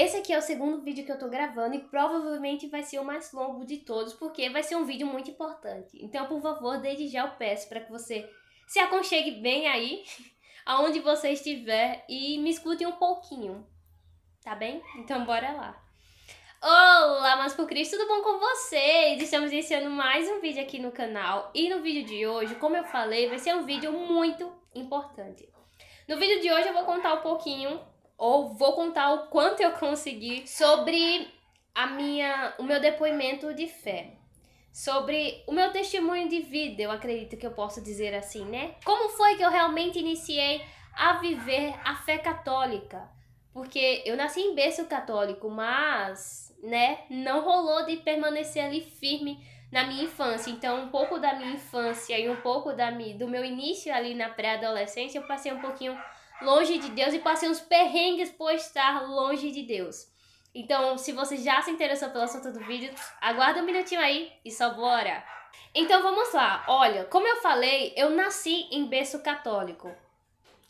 Esse aqui é o segundo vídeo que eu tô gravando e provavelmente vai ser o mais longo de todos, porque vai ser um vídeo muito importante. Então, por favor, desde já eu peço para que você se aconchegue bem aí, aonde você estiver, e me escute um pouquinho, tá bem? Então, bora lá. Olá, mas por Cristo, tudo bom com vocês? Estamos iniciando mais um vídeo aqui no canal e no vídeo de hoje, como eu falei, vai ser um vídeo muito importante. No vídeo de hoje eu vou contar um pouquinho ou vou contar o quanto eu consegui sobre a minha, o meu depoimento de fé. Sobre o meu testemunho de vida, eu acredito que eu posso dizer assim, né? Como foi que eu realmente iniciei a viver a fé católica? Porque eu nasci em berço católico, mas, né, não rolou de permanecer ali firme na minha infância. Então, um pouco da minha infância e um pouco da minha, do meu início ali na pré-adolescência, eu passei um pouquinho longe de Deus e passei uns perrengues por estar longe de Deus. Então, se você já se interessou pelo assunto do vídeo, aguarda um minutinho aí e só bora! Então vamos lá, olha, como eu falei, eu nasci em berço católico.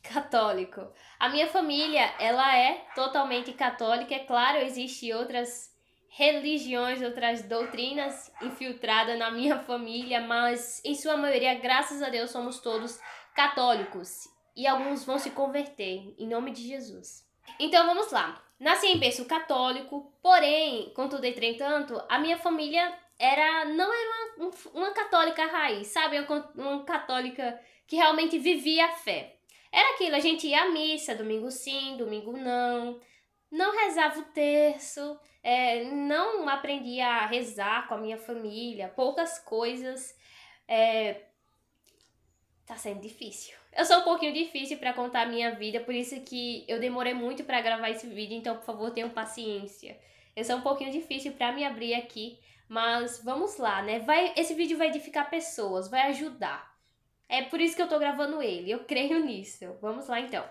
Católico. A minha família, ela é totalmente católica, é claro, existem outras religiões, outras doutrinas infiltradas na minha família, mas em sua maioria, graças a Deus, somos todos católicos e alguns vão se converter, em nome de Jesus. Então vamos lá. Nasci em berço católico, porém, contudo, entretanto, a minha família era não era uma, uma católica raiz, sabe? Uma, uma católica que realmente vivia a fé. Era aquilo, a gente ia à missa, domingo sim, domingo não, não rezava o terço, é, não aprendia a rezar com a minha família, poucas coisas. É, tá sendo difícil. Eu sou um pouquinho difícil para contar a minha vida, por isso que eu demorei muito para gravar esse vídeo, então por favor, tenham paciência. Eu sou um pouquinho difícil para me abrir aqui, mas vamos lá, né? Vai, esse vídeo vai edificar pessoas, vai ajudar. É por isso que eu tô gravando ele, eu creio nisso. Vamos lá então.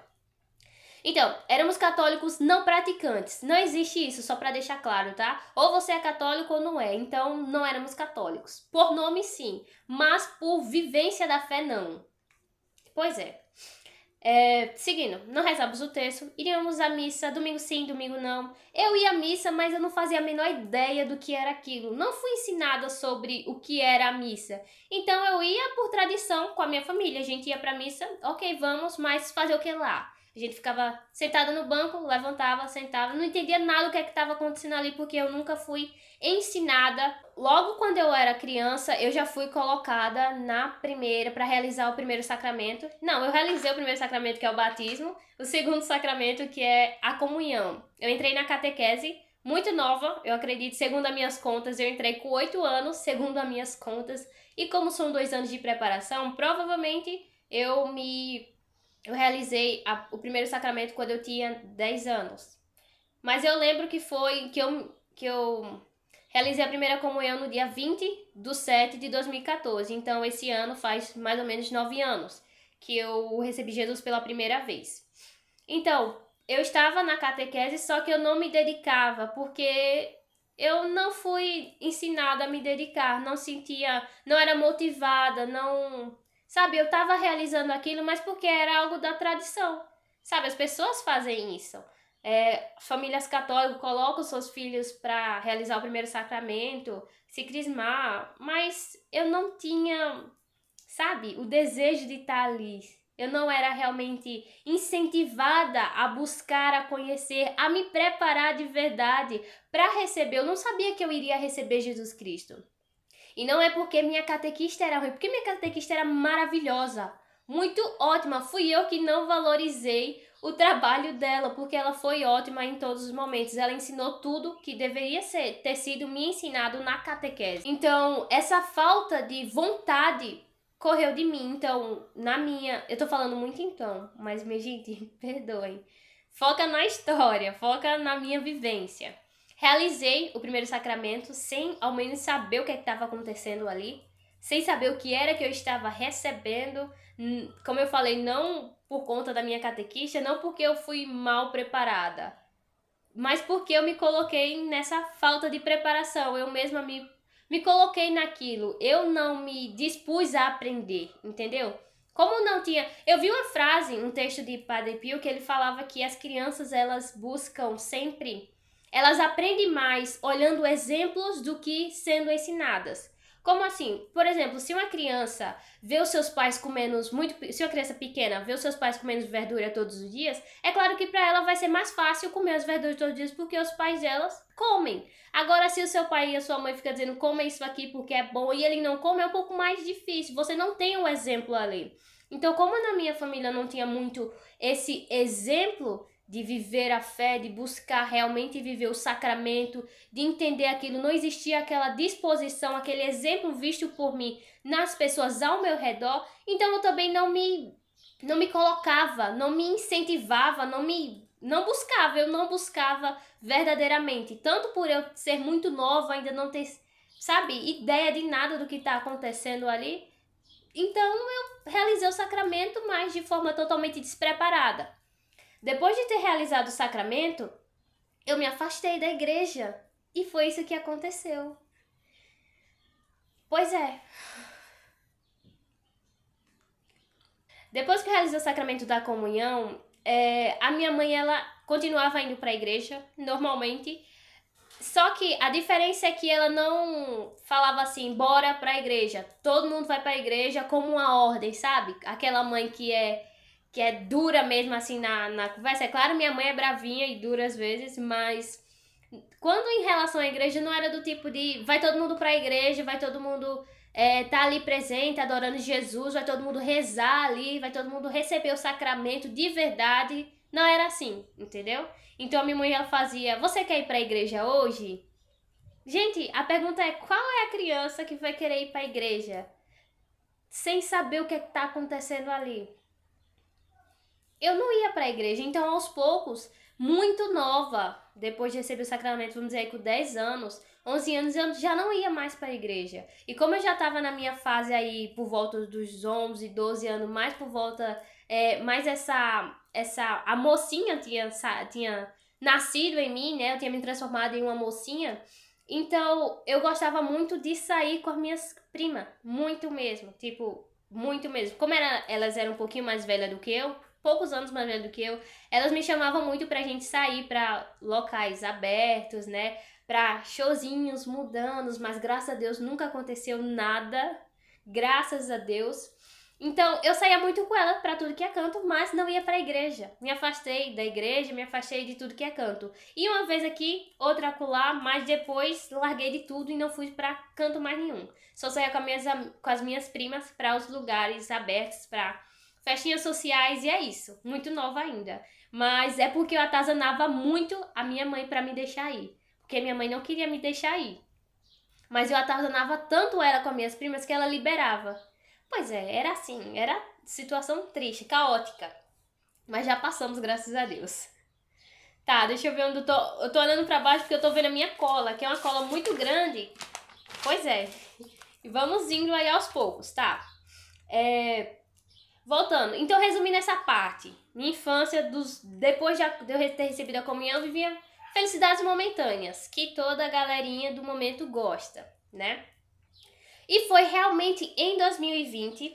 Então, éramos católicos não praticantes. Não existe isso, só para deixar claro, tá? Ou você é católico ou não é. Então, não éramos católicos. Por nome, sim, mas por vivência da fé, não. Pois é. é. seguindo, não rezamos o texto, iríamos à missa, domingo sim, domingo não. Eu ia à missa, mas eu não fazia a menor ideia do que era aquilo. Não fui ensinada sobre o que era a missa. Então eu ia por tradição com a minha família. A gente ia pra missa, ok, vamos, mas fazer o que lá? A gente ficava sentada no banco, levantava, sentava, não entendia nada o que é estava acontecendo ali, porque eu nunca fui ensinada. Logo quando eu era criança, eu já fui colocada na primeira para realizar o primeiro sacramento. Não, eu realizei o primeiro sacramento que é o batismo, o segundo sacramento que é a comunhão. Eu entrei na catequese muito nova, eu acredito, segundo as minhas contas, eu entrei com oito anos, segundo as minhas contas, e como são dois anos de preparação, provavelmente eu me eu realizei a, o primeiro sacramento quando eu tinha 10 anos. Mas eu lembro que foi que eu, que eu realizei a primeira comunhão no dia 20 do 7 de 2014. Então, esse ano faz mais ou menos 9 anos que eu recebi Jesus pela primeira vez. Então, eu estava na catequese, só que eu não me dedicava, porque eu não fui ensinada a me dedicar, não sentia, não era motivada, não Sabe, eu estava realizando aquilo, mas porque era algo da tradição. Sabe, as pessoas fazem isso. É, famílias católicas colocam seus filhos para realizar o primeiro sacramento, se crismar, mas eu não tinha, sabe, o desejo de estar tá ali. Eu não era realmente incentivada a buscar, a conhecer, a me preparar de verdade para receber. Eu não sabia que eu iria receber Jesus Cristo. E não é porque minha catequista era ruim, porque minha catequista era maravilhosa, muito ótima. Fui eu que não valorizei o trabalho dela, porque ela foi ótima em todos os momentos. Ela ensinou tudo que deveria ser, ter sido me ensinado na catequese. Então, essa falta de vontade correu de mim. Então, na minha. Eu tô falando muito então, mas, minha gente, perdoem. Foca na história, foca na minha vivência. Realizei o primeiro sacramento sem ao menos saber o que é estava acontecendo ali, sem saber o que era que eu estava recebendo. Como eu falei, não por conta da minha catequista, não porque eu fui mal preparada, mas porque eu me coloquei nessa falta de preparação. Eu mesma me, me coloquei naquilo. Eu não me dispus a aprender, entendeu? Como não tinha. Eu vi uma frase, um texto de Padre Pio, que ele falava que as crianças elas buscam sempre elas aprendem mais olhando exemplos do que sendo ensinadas. Como assim? Por exemplo, se uma criança vê os seus pais comendo muito, se uma criança pequena vê os seus pais comendo verdura todos os dias, é claro que para ela vai ser mais fácil comer as verduras todos os dias porque os pais delas comem. Agora, se o seu pai e a sua mãe ficam dizendo coma isso aqui porque é bom e ele não come, é um pouco mais difícil. Você não tem o um exemplo ali. Então, como na minha família não tinha muito esse exemplo, de viver a fé, de buscar realmente viver o sacramento, de entender aquilo. Não existia aquela disposição, aquele exemplo visto por mim nas pessoas ao meu redor, então eu também não me não me colocava, não me incentivava, não me não buscava, eu não buscava verdadeiramente, tanto por eu ser muito nova, ainda não ter, sabe, ideia de nada do que está acontecendo ali. Então eu realizei o sacramento, mas de forma totalmente despreparada. Depois de ter realizado o sacramento, eu me afastei da igreja e foi isso que aconteceu. Pois é. Depois que eu realizei o sacramento da comunhão, é, a minha mãe ela continuava indo para a igreja normalmente. Só que a diferença é que ela não falava assim, bora para a igreja. Todo mundo vai para a igreja como uma ordem, sabe? Aquela mãe que é que é dura mesmo assim na, na conversa. É claro, minha mãe é bravinha e dura às vezes, mas quando em relação à igreja não era do tipo de vai todo mundo para a igreja, vai todo mundo é, tá ali presente, adorando Jesus, vai todo mundo rezar ali, vai todo mundo receber o sacramento de verdade. Não era assim, entendeu? Então a minha mãe ela fazia: "Você quer ir para a igreja hoje?" Gente, a pergunta é: qual é a criança que vai querer ir para a igreja sem saber o que é está acontecendo ali? eu não ia para a igreja. Então, aos poucos, muito nova, depois de receber o sacramento, vamos dizer aí com 10 anos, 11 anos, eu já não ia mais para a igreja. E como eu já estava na minha fase aí por volta dos 11, 12 anos, mais por volta, é, mais essa, essa, a mocinha tinha, tinha nascido em mim, né? Eu tinha me transformado em uma mocinha. Então, eu gostava muito de sair com as minhas primas, muito mesmo, tipo, muito mesmo. Como era, elas eram um pouquinho mais velhas do que eu, poucos anos mais velha do que eu, elas me chamavam muito pra gente sair pra locais abertos, né? Pra showzinhos, mudanos, mas graças a Deus nunca aconteceu nada. Graças a Deus. Então, eu saía muito com ela para tudo que é canto, mas não ia para a igreja. Me afastei da igreja, me afastei de tudo que é canto. E uma vez aqui, outra acolá, mas depois larguei de tudo e não fui para canto mais nenhum. Só saía com, minhas, com as minhas primas para os lugares abertos, para festinhas sociais e é isso. Muito nova ainda. Mas é porque eu atazanava muito a minha mãe para me deixar ir. Porque minha mãe não queria me deixar ir. Mas eu atazanava tanto ela com as minhas primas que ela liberava. Pois é, era assim, era situação triste, caótica. Mas já passamos, graças a Deus. Tá, deixa eu ver onde eu tô. Eu tô olhando pra baixo porque eu tô vendo a minha cola, que é uma cola muito grande. Pois é. E vamos indo aí aos poucos, tá? É, Voltando, então resumindo essa parte, minha infância, dos, depois de eu ter recebido a comunhão, vivia felicidades momentâneas, que toda a galerinha do momento gosta, né? E foi realmente em 2020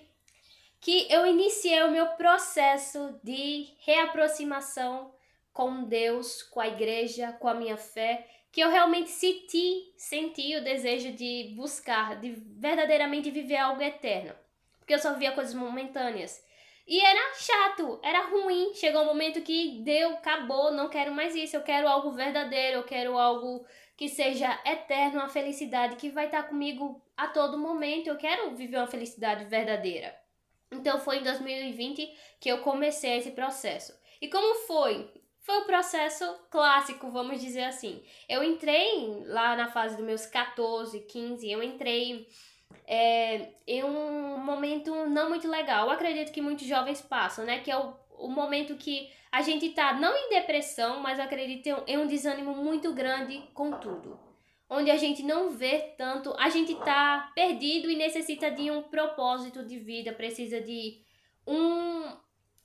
que eu iniciei o meu processo de reaproximação com Deus, com a igreja, com a minha fé, que eu realmente senti, senti o desejo de buscar, de verdadeiramente viver algo eterno. Porque eu só via coisas momentâneas. E era chato, era ruim. Chegou um momento que deu, acabou, não quero mais isso. Eu quero algo verdadeiro, eu quero algo que seja eterno, uma felicidade que vai estar comigo a todo momento. Eu quero viver uma felicidade verdadeira. Então foi em 2020 que eu comecei esse processo. E como foi? Foi o um processo clássico, vamos dizer assim. Eu entrei lá na fase dos meus 14, 15, eu entrei é, em um momento não muito legal. Eu acredito que muitos jovens passam, né? Que é o, o momento que a gente tá não em depressão, mas acredito em um desânimo muito grande com tudo. Onde a gente não vê tanto, a gente tá perdido e necessita de um propósito de vida, precisa de um.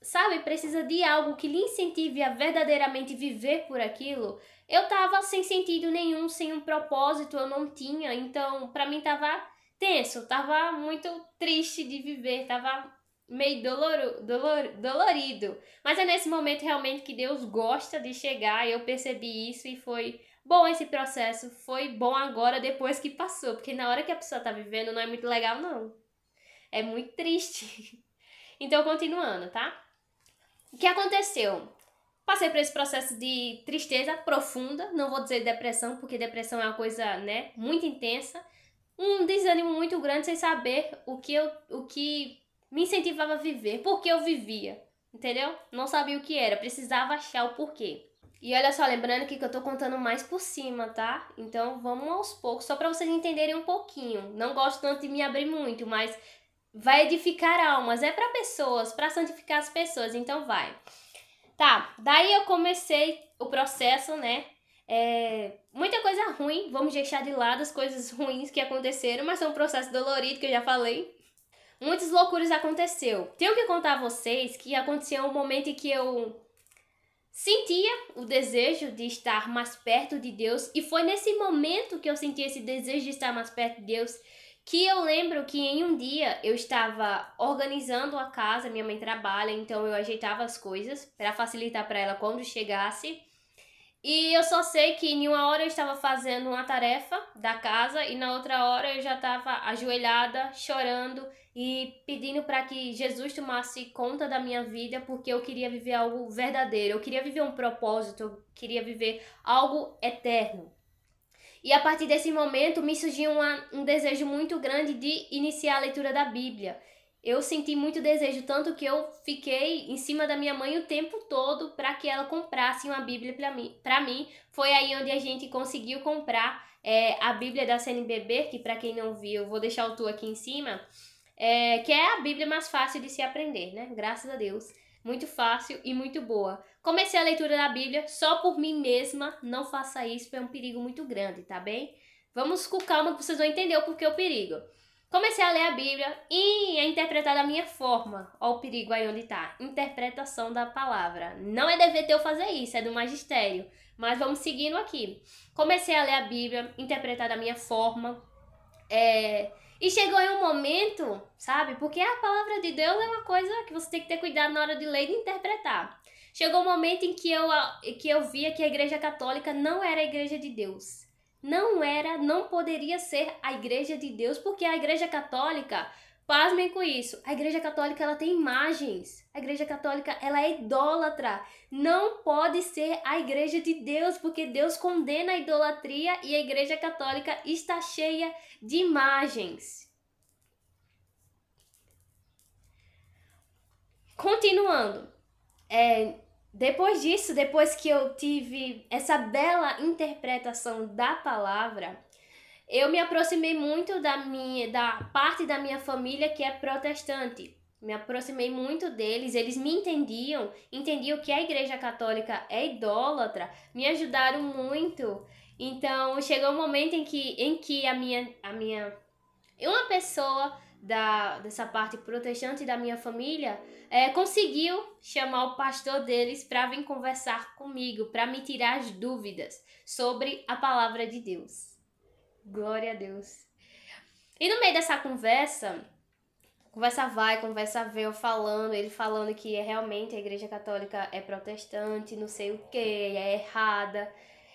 Sabe, precisa de algo que lhe incentive a verdadeiramente viver por aquilo. Eu tava sem sentido nenhum, sem um propósito, eu não tinha, então para mim tava tenso, tava muito triste de viver, tava meio doloro, dolor, dolorido. Mas é nesse momento realmente que Deus gosta de chegar, eu percebi isso e foi bom esse processo, foi bom agora depois que passou, porque na hora que a pessoa tá vivendo não é muito legal não. É muito triste. Então continuando, tá? O que aconteceu? Passei por esse processo de tristeza profunda, não vou dizer depressão, porque depressão é uma coisa, né, muito intensa, um desânimo muito grande sem saber o que, eu, o que me incentivava a viver, por que eu vivia, entendeu? Não sabia o que era, precisava achar o porquê. E olha só, lembrando que eu tô contando mais por cima, tá? Então vamos aos poucos, só para vocês entenderem um pouquinho. Não gosto tanto de me abrir muito, mas vai edificar almas, é para pessoas, para santificar as pessoas, então vai. Tá, daí eu comecei o processo, né, é, muita coisa ruim, vamos deixar de lado as coisas ruins que aconteceram, mas é um processo dolorido que eu já falei. Muitas loucuras aconteceu. Tenho que contar a vocês que aconteceu um momento em que eu sentia o desejo de estar mais perto de Deus e foi nesse momento que eu senti esse desejo de estar mais perto de Deus que eu lembro que em um dia eu estava organizando a casa, minha mãe trabalha, então eu ajeitava as coisas para facilitar para ela quando chegasse. E eu só sei que em uma hora eu estava fazendo uma tarefa da casa e na outra hora eu já estava ajoelhada, chorando e pedindo para que Jesus tomasse conta da minha vida, porque eu queria viver algo verdadeiro, eu queria viver um propósito, eu queria viver algo eterno. E a partir desse momento me surgiu uma, um desejo muito grande de iniciar a leitura da Bíblia eu senti muito desejo, tanto que eu fiquei em cima da minha mãe o tempo todo para que ela comprasse uma Bíblia para mim, pra mim. Foi aí onde a gente conseguiu comprar é, a Bíblia da CNBB, que para quem não viu, eu vou deixar o tu aqui em cima, é, que é a Bíblia mais fácil de se aprender, né? Graças a Deus. Muito fácil e muito boa. Comecei a leitura da Bíblia só por mim mesma, não faça isso, é um perigo muito grande, tá bem? Vamos com calma que vocês vão entender o porquê o perigo. Comecei a ler a Bíblia e a interpretar da minha forma. Ó, o perigo aí onde tá. Interpretação da palavra. Não é dever teu fazer isso, é do magistério. Mas vamos seguindo aqui. Comecei a ler a Bíblia, interpretar da minha forma. É... E chegou em um momento, sabe? Porque a palavra de Deus é uma coisa que você tem que ter cuidado na hora de ler e de interpretar. Chegou um momento em que eu, que eu via que a igreja católica não era a igreja de Deus não era, não poderia ser a igreja de Deus, porque a igreja católica, pasmem com isso, a igreja católica ela tem imagens, a igreja católica ela é idólatra, não pode ser a igreja de Deus, porque Deus condena a idolatria e a igreja católica está cheia de imagens. Continuando, é, depois disso, depois que eu tive essa bela interpretação da palavra, eu me aproximei muito da minha da parte da minha família que é protestante. Me aproximei muito deles, eles me entendiam, entendiam que a Igreja Católica é idólatra, me ajudaram muito. Então, chegou um momento em que em que a minha a minha uma pessoa da, dessa parte protestante da minha família, é, conseguiu chamar o pastor deles para vir conversar comigo, para me tirar as dúvidas sobre a palavra de Deus. Glória a Deus. E no meio dessa conversa, conversa vai, conversa vem, eu falando, ele falando que é realmente a igreja católica é protestante, não sei o que, é errada.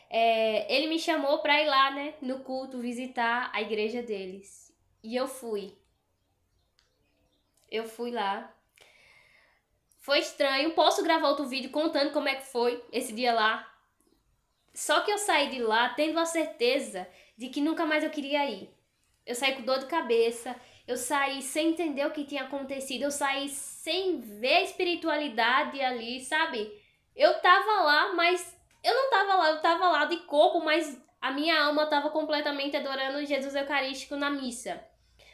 É, ele me chamou para ir lá, né, no culto, visitar a igreja deles. E eu fui eu fui lá. Foi estranho. Posso gravar outro vídeo contando como é que foi esse dia lá. Só que eu saí de lá tendo a certeza de que nunca mais eu queria ir. Eu saí com dor de cabeça, eu saí sem entender o que tinha acontecido, eu saí sem ver a espiritualidade ali, sabe? Eu tava lá, mas eu não tava lá, eu tava lá de corpo, mas a minha alma tava completamente adorando Jesus Eucarístico na missa.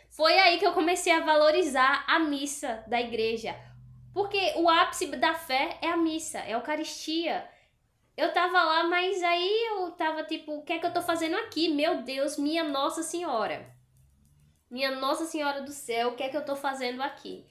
Foi aí que eu comecei a valorizar a missa da igreja. Porque o ápice da fé é a missa, é a Eucaristia. Eu tava lá, mas aí eu tava tipo, o que é que eu tô fazendo aqui? Meu Deus, minha Nossa Senhora. Minha Nossa Senhora do Céu, o que é que eu tô fazendo aqui?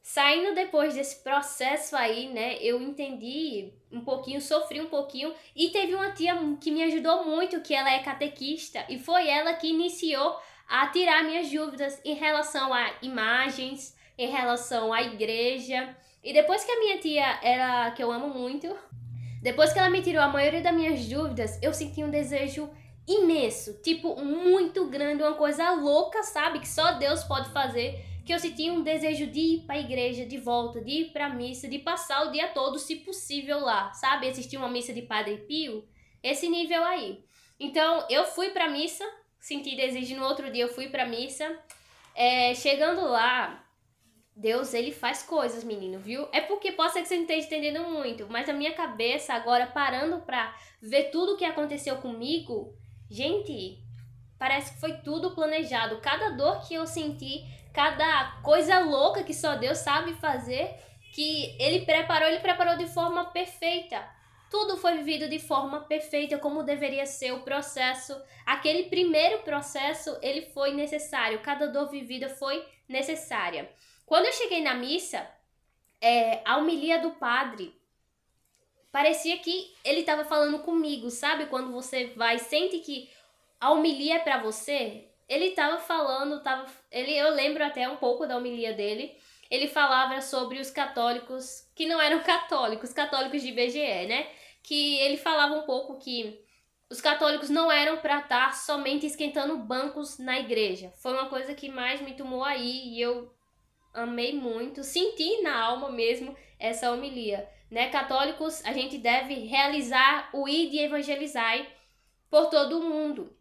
Saindo depois desse processo aí, né, eu entendi um pouquinho, sofri um pouquinho e teve uma tia que me ajudou muito, que ela é catequista, e foi ela que iniciou a tirar minhas dúvidas em relação a imagens, em relação à igreja. E depois que a minha tia era que eu amo muito, depois que ela me tirou a maioria das minhas dúvidas, eu senti um desejo imenso, tipo muito grande, uma coisa louca, sabe, que só Deus pode fazer, que eu senti um desejo de ir para a igreja de volta, de ir para a missa, de passar o dia todo, se possível lá, sabe, assistir uma missa de Padre Pio, esse nível aí. Então, eu fui para a missa senti desejo no outro dia eu fui pra missa. É, chegando lá, Deus, ele faz coisas, menino, viu? É porque pode ser que você não esteja entendendo muito, mas a minha cabeça agora parando pra ver tudo o que aconteceu comigo, gente, parece que foi tudo planejado. Cada dor que eu senti, cada coisa louca que só Deus sabe fazer, que ele preparou, ele preparou de forma perfeita tudo foi vivido de forma perfeita, como deveria ser o processo. Aquele primeiro processo, ele foi necessário, cada dor vivida foi necessária. Quando eu cheguei na missa, é, a homilia do padre parecia que ele estava falando comigo, sabe? Quando você vai, sente que a homilia é para você, ele estava falando, tava, ele, eu lembro até um pouco da homilia dele. Ele falava sobre os católicos que não eram católicos, católicos de BGE, né? que ele falava um pouco que os católicos não eram para estar tá somente esquentando bancos na igreja. Foi uma coisa que mais me tomou aí e eu amei muito, senti na alma mesmo essa homilia. Né? Católicos, a gente deve realizar o id e evangelizar por todo o mundo.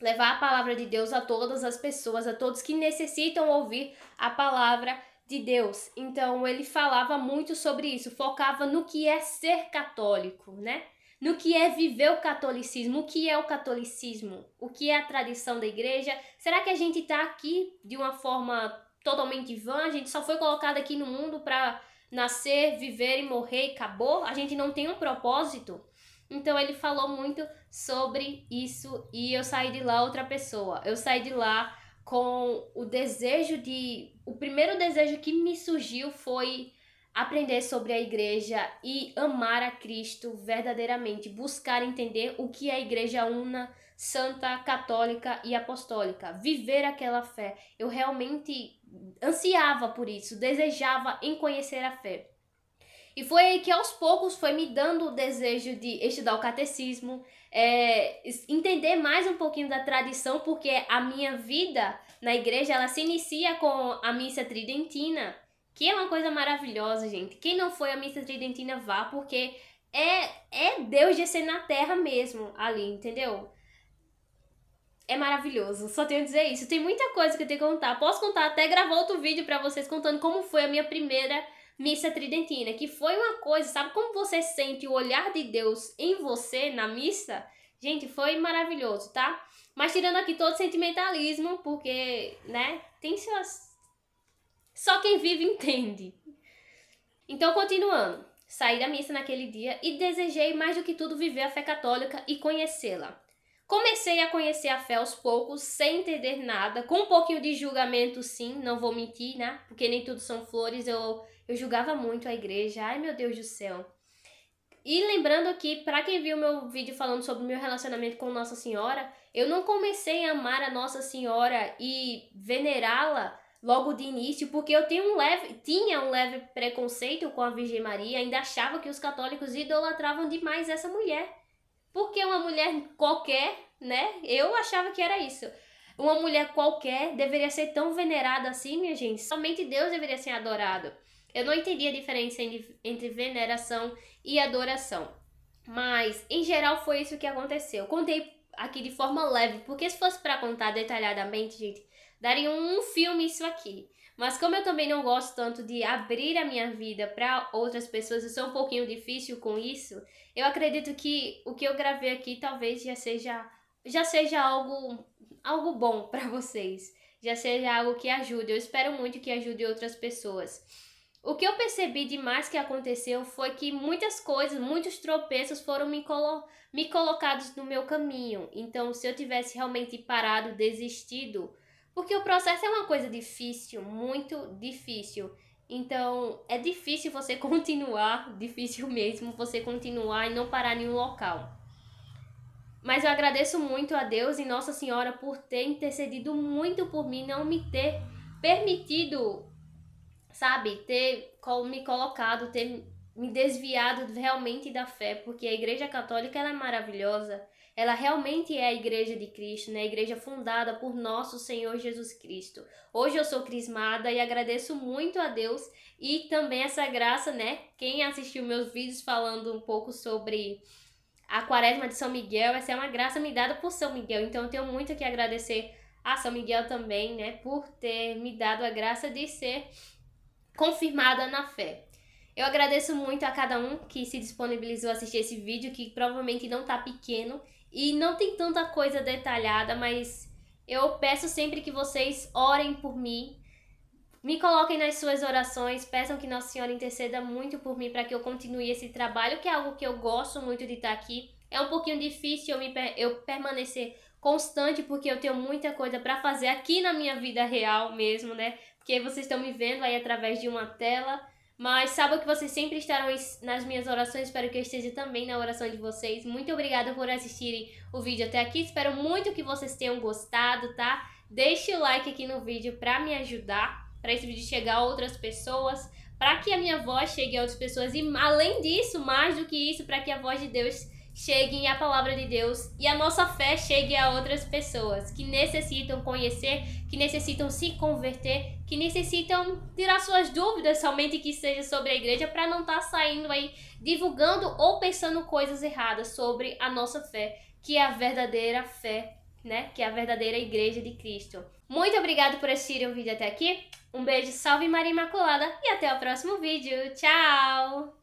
Levar a palavra de Deus a todas as pessoas, a todos que necessitam ouvir a palavra de Deus. Então ele falava muito sobre isso, focava no que é ser católico, né? No que é viver o catolicismo, o que é o catolicismo, o que é a tradição da igreja. Será que a gente está aqui de uma forma totalmente vã? A gente só foi colocado aqui no mundo para nascer, viver e morrer e acabou? A gente não tem um propósito? Então ele falou muito sobre isso e eu saí de lá outra pessoa. Eu saí de lá com o desejo de. O primeiro desejo que me surgiu foi aprender sobre a igreja e amar a Cristo verdadeiramente, buscar entender o que é a igreja una, santa, católica e apostólica, viver aquela fé. Eu realmente ansiava por isso, desejava em conhecer a fé. E foi aí que aos poucos foi me dando o desejo de estudar o catecismo, é, entender mais um pouquinho da tradição, porque a minha vida na igreja ela se inicia com a missa tridentina, que é uma coisa maravilhosa, gente. Quem não foi à missa tridentina, vá, porque é, é Deus descer na terra mesmo ali, entendeu? É maravilhoso, só tenho a dizer isso. Tem muita coisa que eu tenho que contar. Posso contar até gravar outro vídeo para vocês contando como foi a minha primeira missa tridentina, que foi uma coisa, sabe como você sente o olhar de Deus em você na missa? Gente, foi maravilhoso, tá? Mas tirando aqui todo sentimentalismo, porque, né, tem suas. Só quem vive entende. Então, continuando. Saí da missa naquele dia e desejei mais do que tudo viver a fé católica e conhecê-la. Comecei a conhecer a fé aos poucos, sem entender nada, com um pouquinho de julgamento, sim, não vou mentir, né? Porque nem tudo são flores, eu eu julgava muito a igreja, ai meu Deus do céu. E lembrando aqui, para quem viu meu vídeo falando sobre o meu relacionamento com Nossa Senhora, eu não comecei a amar a Nossa Senhora e venerá-la logo de início, porque eu um leve, tinha um leve preconceito com a Virgem Maria, ainda achava que os católicos idolatravam demais essa mulher. Porque uma mulher qualquer, né? Eu achava que era isso. Uma mulher qualquer deveria ser tão venerada assim, minha gente. Somente Deus deveria ser adorado. Eu não entendi a diferença entre veneração e adoração. Mas, em geral, foi isso que aconteceu. Contei aqui de forma leve, porque se fosse para contar detalhadamente, gente, daria um filme isso aqui. Mas como eu também não gosto tanto de abrir a minha vida para outras pessoas, eu sou um pouquinho difícil com isso. Eu acredito que o que eu gravei aqui talvez já seja já seja algo algo bom para vocês, já seja algo que ajude. Eu espero muito que ajude outras pessoas. O que eu percebi demais que aconteceu foi que muitas coisas, muitos tropeços foram me, colo me colocados no meu caminho. Então, se eu tivesse realmente parado, desistido, porque o processo é uma coisa difícil, muito difícil. Então, é difícil você continuar, difícil mesmo você continuar e não parar em um local. Mas eu agradeço muito a Deus e Nossa Senhora por ter intercedido muito por mim, não me ter permitido sabe, ter me colocado, ter me desviado realmente da fé, porque a Igreja Católica ela é maravilhosa. Ela realmente é a igreja de Cristo, né? A igreja fundada por nosso Senhor Jesus Cristo. Hoje eu sou crismada e agradeço muito a Deus e também essa graça, né? Quem assistiu meus vídeos falando um pouco sobre a Quaresma de São Miguel, essa é uma graça me dada por São Miguel. Então eu tenho muito que agradecer a São Miguel também, né, por ter me dado a graça de ser confirmada na fé. Eu agradeço muito a cada um que se disponibilizou a assistir esse vídeo, que provavelmente não tá pequeno e não tem tanta coisa detalhada, mas eu peço sempre que vocês orem por mim, me coloquem nas suas orações, peçam que Nossa Senhora interceda muito por mim para que eu continue esse trabalho, que é algo que eu gosto muito de estar tá aqui. É um pouquinho difícil eu, me, eu permanecer constante, porque eu tenho muita coisa para fazer aqui na minha vida real mesmo, né? que vocês estão me vendo aí através de uma tela. Mas saibam que vocês sempre estarão nas minhas orações, espero que eu esteja também na oração de vocês. Muito obrigada por assistirem o vídeo até aqui, espero muito que vocês tenham gostado, tá? Deixe o like aqui no vídeo para me ajudar, para esse vídeo chegar a outras pessoas, para que a minha voz chegue a outras pessoas e além disso, mais do que isso, para que a voz de Deus chegue e a palavra de Deus e a nossa fé chegue a outras pessoas que necessitam conhecer, que necessitam se converter que necessitam tirar suas dúvidas, somente que seja sobre a igreja, para não estar tá saindo aí divulgando ou pensando coisas erradas sobre a nossa fé, que é a verdadeira fé, né? Que é a verdadeira igreja de Cristo. Muito obrigado por assistir o vídeo até aqui. Um beijo, salve Maria Imaculada e até o próximo vídeo. Tchau!